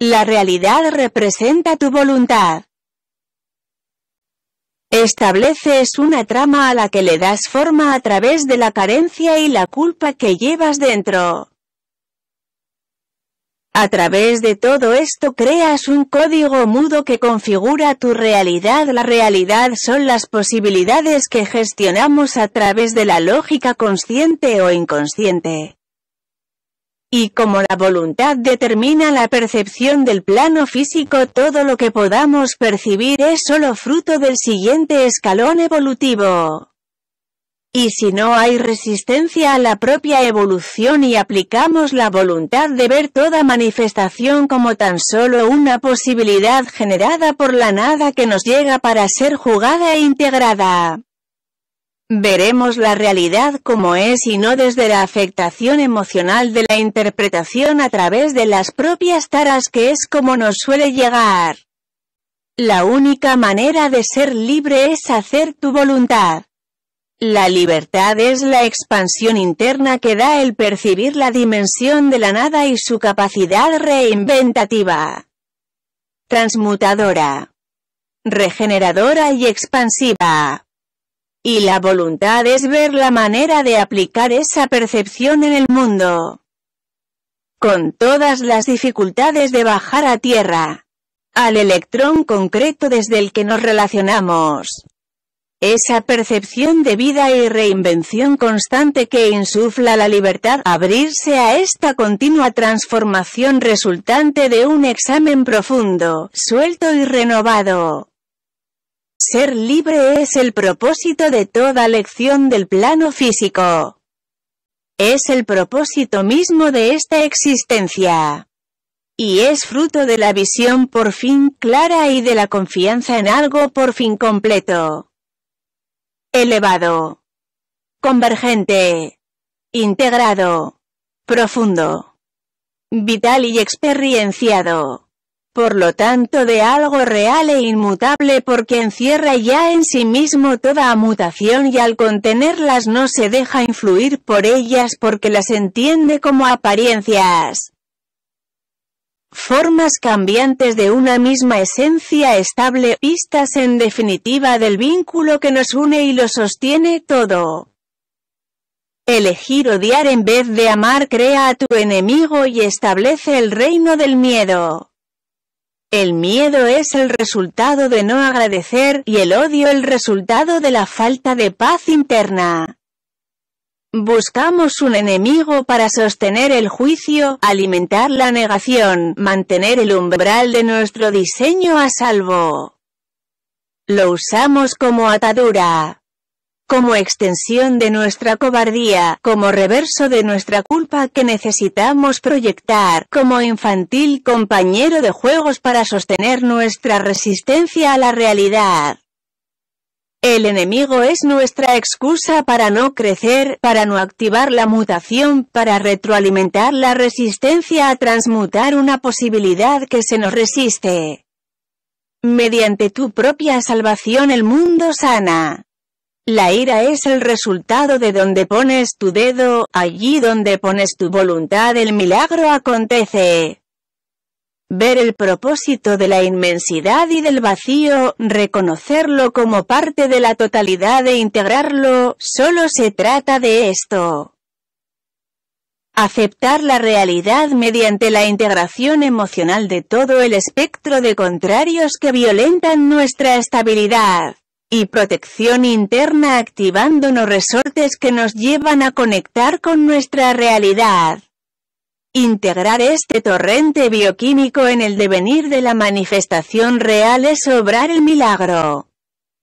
La realidad representa tu voluntad. Estableces una trama a la que le das forma a través de la carencia y la culpa que llevas dentro. A través de todo esto creas un código mudo que configura tu realidad. La realidad son las posibilidades que gestionamos a través de la lógica consciente o inconsciente. Y como la voluntad determina la percepción del plano físico, todo lo que podamos percibir es solo fruto del siguiente escalón evolutivo. Y si no hay resistencia a la propia evolución y aplicamos la voluntad de ver toda manifestación como tan solo una posibilidad generada por la nada que nos llega para ser jugada e integrada, Veremos la realidad como es y no desde la afectación emocional de la interpretación a través de las propias taras que es como nos suele llegar. La única manera de ser libre es hacer tu voluntad. La libertad es la expansión interna que da el percibir la dimensión de la nada y su capacidad reinventativa, transmutadora, regeneradora y expansiva y la voluntad es ver la manera de aplicar esa percepción en el mundo. Con todas las dificultades de bajar a tierra, al electrón concreto desde el que nos relacionamos. Esa percepción de vida y reinvención constante que insufla la libertad, abrirse a esta continua transformación resultante de un examen profundo, suelto y renovado, ser libre es el propósito de toda lección del plano físico. Es el propósito mismo de esta existencia. Y es fruto de la visión por fin clara y de la confianza en algo por fin completo. Elevado. Convergente. Integrado. Profundo. Vital y experienciado por lo tanto de algo real e inmutable porque encierra ya en sí mismo toda mutación y al contenerlas no se deja influir por ellas porque las entiende como apariencias. Formas cambiantes de una misma esencia estable, pistas en definitiva del vínculo que nos une y lo sostiene todo. Elegir odiar en vez de amar crea a tu enemigo y establece el reino del miedo. El miedo es el resultado de no agradecer y el odio el resultado de la falta de paz interna. Buscamos un enemigo para sostener el juicio, alimentar la negación, mantener el umbral de nuestro diseño a salvo. Lo usamos como atadura como extensión de nuestra cobardía, como reverso de nuestra culpa que necesitamos proyectar, como infantil compañero de juegos para sostener nuestra resistencia a la realidad. El enemigo es nuestra excusa para no crecer, para no activar la mutación, para retroalimentar la resistencia a transmutar una posibilidad que se nos resiste. Mediante tu propia salvación el mundo sana. La ira es el resultado de donde pones tu dedo, allí donde pones tu voluntad el milagro acontece. Ver el propósito de la inmensidad y del vacío, reconocerlo como parte de la totalidad e integrarlo, solo se trata de esto. Aceptar la realidad mediante la integración emocional de todo el espectro de contrarios que violentan nuestra estabilidad y protección interna activándonos resortes que nos llevan a conectar con nuestra realidad. Integrar este torrente bioquímico en el devenir de la manifestación real es obrar el milagro.